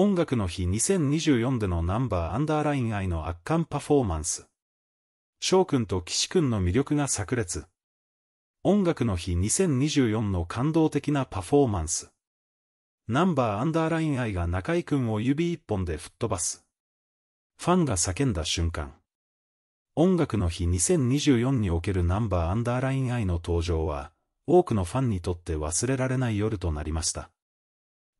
音楽の日2024でのナンバーアンダーライン愛の圧巻パフォーマンス。翔くんと岸くんの魅力が炸裂。音楽の日2024の感動的なパフォーマンス。ナンバーアンダーライン愛が中井くんを指一本で吹っ飛ばす。ファンが叫んだ瞬間。音楽の日2024におけるナンバーアンダーライン愛の登場は、多くのファンにとって忘れられない夜となりました。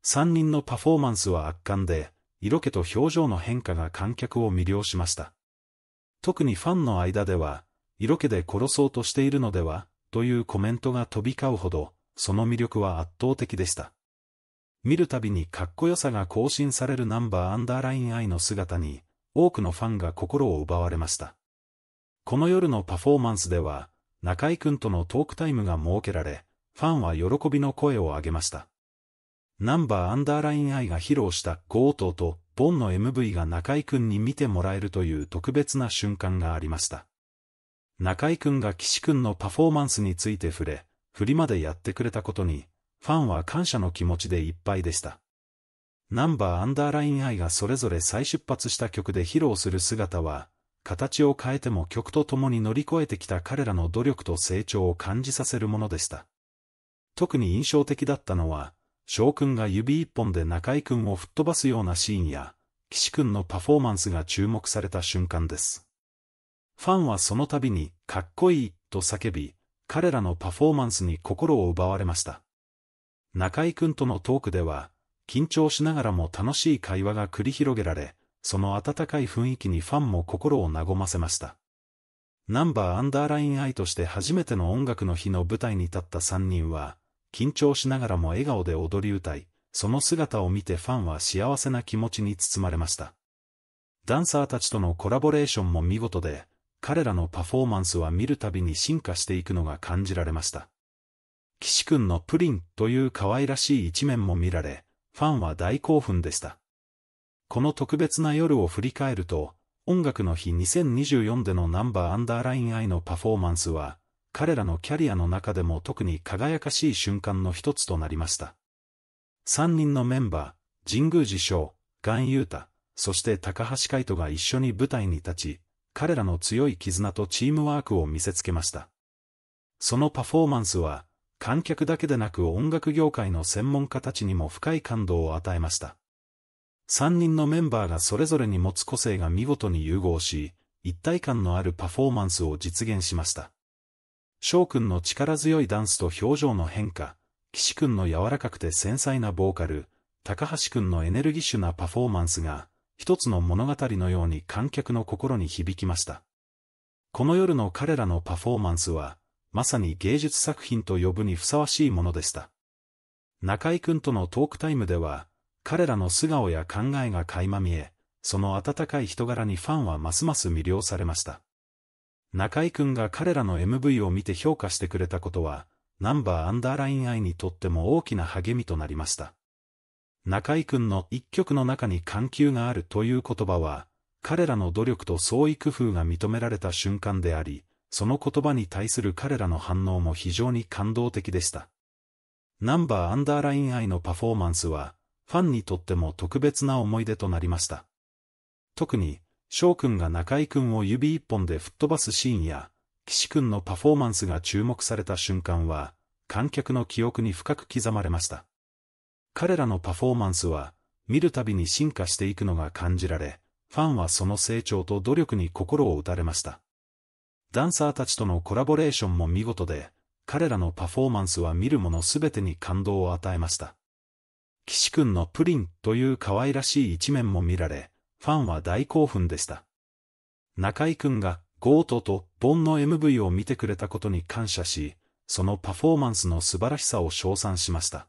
3人のパフォーマンスは圧巻で、色気と表情の変化が観客を魅了しました。特にファンの間では、色気で殺そうとしているのでは、というコメントが飛び交うほど、その魅力は圧倒的でした。見るたびにかっこよさが更新されるナンバーアンダーライン愛の姿に、多くのファンが心を奪われました。この夜のパフォーマンスでは、中井くんとのトークタイムが設けられ、ファンは喜びの声を上げました。ナンバーアンダーラインアイが披露したゴートとボンの MV が中井くんに見てもらえるという特別な瞬間がありました。中井くんが岸くんのパフォーマンスについて触れ、振りまでやってくれたことに、ファンは感謝の気持ちでいっぱいでした。ナンバーアンダーラインアイがそれぞれ再出発した曲で披露する姿は、形を変えても曲と共に乗り越えてきた彼らの努力と成長を感じさせるものでした。特に印象的だったのは、翔くんが指一本で中井くんを吹っ飛ばすようなシーンや、岸くんのパフォーマンスが注目された瞬間です。ファンはその度に、かっこいい、と叫び、彼らのパフォーマンスに心を奪われました。中井くんとのトークでは、緊張しながらも楽しい会話が繰り広げられ、その温かい雰囲気にファンも心を和ませました。ナンバーアンダーライン愛として初めての音楽の日の舞台に立った3人は、緊張しながらも笑顔で踊り歌い、その姿を見てファンは幸せな気持ちに包まれました。ダンサーたちとのコラボレーションも見事で、彼らのパフォーマンスは見るたびに進化していくのが感じられました。岸くんのプリンという可愛らしい一面も見られ、ファンは大興奮でした。この特別な夜を振り返ると、音楽の日2024でのナンバーアンダーライン I のパフォーマンスは、彼らのキャリアの中でも特に輝かしい瞬間の一つとなりました。3人のメンバー、神宮寺翔、岩優太、そして高橋海人が一緒に舞台に立ち、彼らの強い絆とチームワークを見せつけました。そのパフォーマンスは、観客だけでなく音楽業界の専門家たちにも深い感動を与えました。3人のメンバーがそれぞれに持つ個性が見事に融合し、一体感のあるパフォーマンスを実現しました。翔くんの力強いダンスと表情の変化、岸くんの柔らかくて繊細なボーカル、高橋くんのエネルギッシュなパフォーマンスが、一つの物語のように観客の心に響きました。この夜の彼らのパフォーマンスは、まさに芸術作品と呼ぶにふさわしいものでした。中井くんとのトークタイムでは、彼らの素顔や考えが垣間見え、その温かい人柄にファンはますます魅了されました。中井くんが彼らの MV を見て評価してくれたことは、ナンバーアンダーライン愛にとっても大きな励みとなりました。中井くんの一曲の中に緩急があるという言葉は、彼らの努力と創意工夫が認められた瞬間であり、その言葉に対する彼らの反応も非常に感動的でした。ナンバーアンダーライン愛のパフォーマンスは、ファンにとっても特別な思い出となりました。特に、翔くんが中井くんを指一本で吹っ飛ばすシーンや、岸くんのパフォーマンスが注目された瞬間は、観客の記憶に深く刻まれました。彼らのパフォーマンスは、見るたびに進化していくのが感じられ、ファンはその成長と努力に心を打たれました。ダンサーたちとのコラボレーションも見事で、彼らのパフォーマンスは見るものすべてに感動を与えました。岸くんのプリンという可愛らしい一面も見られ、ファンは大興奮でした。中井くんが、ゴートとボンの MV を見てくれたことに感謝し、そのパフォーマンスの素晴らしさを称賛しました。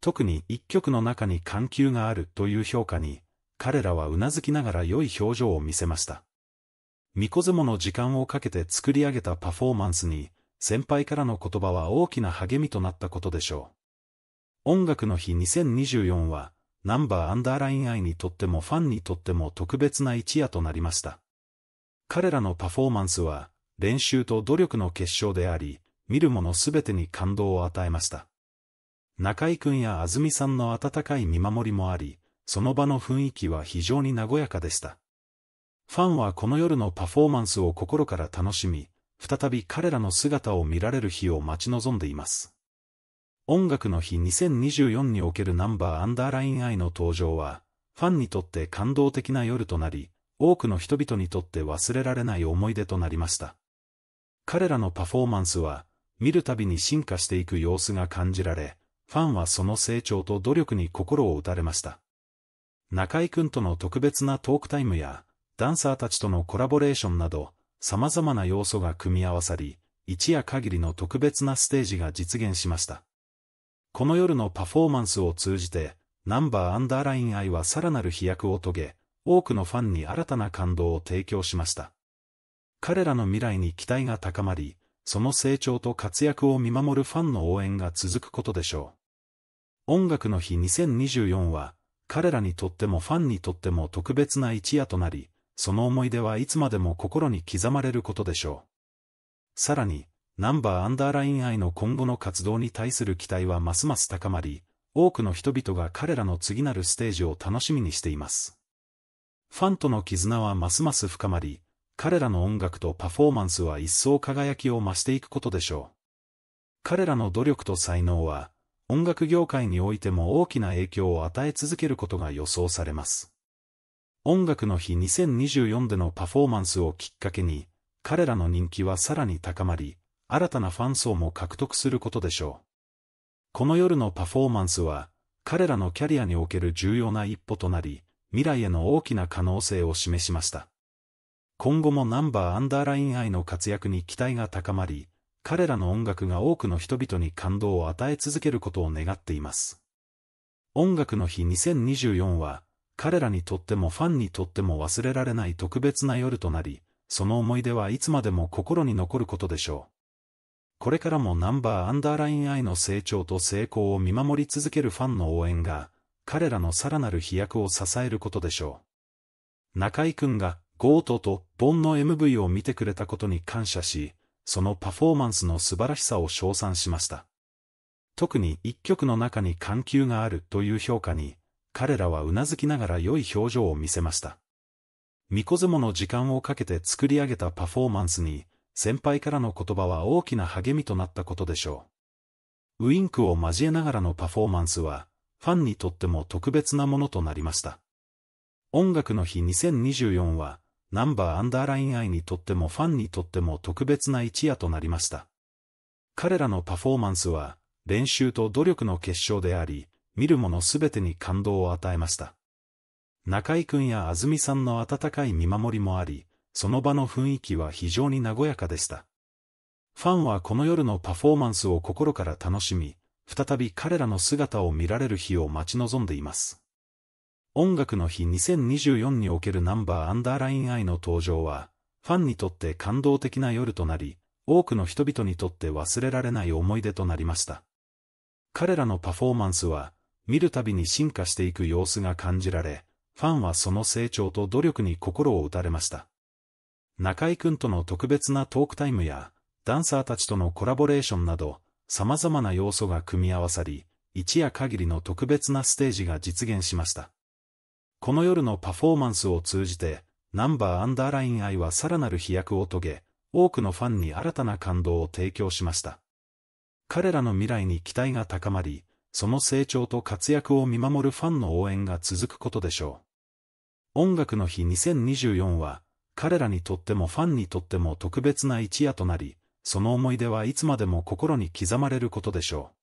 特に一曲の中に緩急があるという評価に、彼らはうなずきながら良い表情を見せました。ミコ相撲の時間をかけて作り上げたパフォーマンスに、先輩からの言葉は大きな励みとなったことでしょう。音楽の日2024は、ナンバーアンダーラインアイにとってもファンにとっても特別な一夜となりました。彼らのパフォーマンスは、練習と努力の結晶であり、見るものすべてに感動を与えました。中井くんや安住さんの温かい見守りもあり、その場の雰囲気は非常に和やかでした。ファンはこの夜のパフォーマンスを心から楽しみ、再び彼らの姿を見られる日を待ち望んでいます。音楽の日2024におけるナンバーアンダーライン I の登場は、ファンにとって感動的な夜となり、多くの人々にとって忘れられない思い出となりました。彼らのパフォーマンスは、見るたびに進化していく様子が感じられ、ファンはその成長と努力に心を打たれました。中井くんとの特別なトークタイムや、ダンサーたちとのコラボレーションなど、様々な要素が組み合わさり、一夜限りの特別なステージが実現しました。この夜のパフォーマンスを通じて、ナンバーアンダーライン愛はさらなる飛躍を遂げ、多くのファンに新たな感動を提供しました。彼らの未来に期待が高まり、その成長と活躍を見守るファンの応援が続くことでしょう。音楽の日2024は、彼らにとってもファンにとっても特別な一夜となり、その思い出はいつまでも心に刻まれることでしょう。さらに、ナンバーアンダーライン愛の今後の活動に対する期待はますます高まり、多くの人々が彼らの次なるステージを楽しみにしています。ファンとの絆はますます深まり、彼らの音楽とパフォーマンスは一層輝きを増していくことでしょう。彼らの努力と才能は、音楽業界においても大きな影響を与え続けることが予想されます。音楽の日2024でのパフォーマンスをきっかけに、彼らの人気はさらに高まり、新たなファン層も獲得することでしょう。この夜のパフォーマンスは、彼らのキャリアにおける重要な一歩となり、未来への大きな可能性を示しました。今後もナンバーアンダーライン愛の活躍に期待が高まり、彼らの音楽が多くの人々に感動を与え続けることを願っています。音楽の日2024は、彼らにとってもファンにとっても忘れられない特別な夜となり、その思い出はいつまでも心に残ることでしょう。これからもナンバーアンダーライン I の成長と成功を見守り続けるファンの応援が、彼らのさらなる飛躍を支えることでしょう。中井くんが、ゴートとボンの MV を見てくれたことに感謝し、そのパフォーマンスの素晴らしさを称賛しました。特に一曲の中に緩急があるという評価に、彼らはうなずきながら良い表情を見せました。ミコズモの時間をかけて作り上げたパフォーマンスに、先輩からの言葉は大きな励みとなったことでしょう。ウインクを交えながらのパフォーマンスは、ファンにとっても特別なものとなりました。音楽の日2024は、ナンバーアンダーライン愛にとってもファンにとっても特別な一夜となりました。彼らのパフォーマンスは、練習と努力の結晶であり、見るものすべてに感動を与えました。中井くんや安ずさんの温かい見守りもあり、その場の雰囲気は非常に和やかでした。ファンはこの夜のパフォーマンスを心から楽しみ、再び彼らの姿を見られる日を待ち望んでいます。音楽の日2024におけるナンバーアンダーラインイの登場は、ファンにとって感動的な夜となり、多くの人々にとって忘れられない思い出となりました。彼らのパフォーマンスは、見るたびに進化していく様子が感じられ、ファンはその成長と努力に心を打たれました。中井くんとの特別なトークタイムや、ダンサーたちとのコラボレーションなど、様々な要素が組み合わさり、一夜限りの特別なステージが実現しました。この夜のパフォーマンスを通じて、ナンバーアンダーライン愛はさらなる飛躍を遂げ、多くのファンに新たな感動を提供しました。彼らの未来に期待が高まり、その成長と活躍を見守るファンの応援が続くことでしょう。音楽の日2024は、彼らにとってもファンにとっても特別な一夜となり、その思い出はいつまでも心に刻まれることでしょう。